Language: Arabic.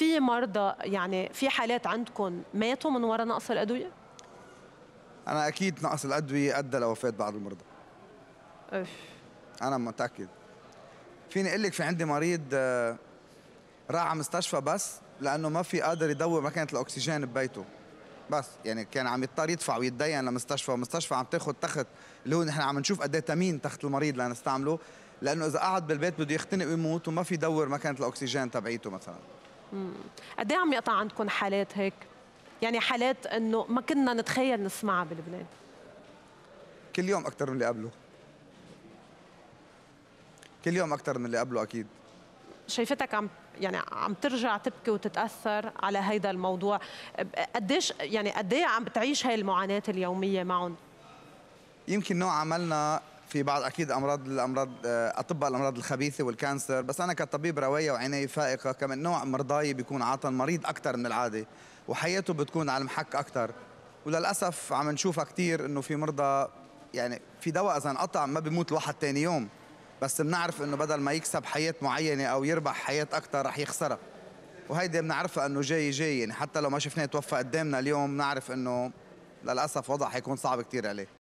في مرضى يعني في حالات عندكم ماتوا من وراء نقص الادويه؟ انا اكيد نقص الادويه ادى لوفاه بعض المرضى. أف. انا متاكد. فيني اقول لك في عندي مريض آه، راح على مستشفى بس لانه ما في قادر يدور مكانه الاكسجين ببيته. بس يعني كان عم يضطر يدفع ويتدين لمستشفى ومستشفى عم تاخذ تخت اللي هو نحن عم نشوف قد ايه تمين تخت المريض لنستعمله لانه اذا قعد بالبيت بده يختنق ويموت وما في يدور مكانه الاكسجين تبعيته مثلا قد ايه عم يقطع عندكم حالات هيك؟ يعني حالات انه ما كنا نتخيل نسمعها بلبنان كل يوم اكثر من اللي قبله كل يوم اكثر من اللي قبله اكيد شايفتك عم يعني عم ترجع تبكي وتتاثر على هيدا الموضوع قديش يعني قد إيه عم بتعيش هاي المعاناه اليوميه معهم يمكن نوع عملنا في بعض اكيد امراض الامراض آه، اطباء الامراض الخبيثه والكانسر بس انا كطبيب روايه وعنايه فائقه كمان نوع مرضاي بيكون عاطى المريض اكثر من العاده وحياته بتكون على المحك اكثر وللاسف عم نشوفها كثير انه في مرضى يعني في دواء اذا انقطع ما بيموت الواحد ثاني يوم بس بنعرف انه بدل ما يكسب حياه معينه او يربح حياه اكثر رح يخسرها وهيدي بنعرفها انه جاي جاي يعني حتى لو ما شفناه توفى قدامنا اليوم بنعرف انه للاسف وضع حيكون صعب كثير عليه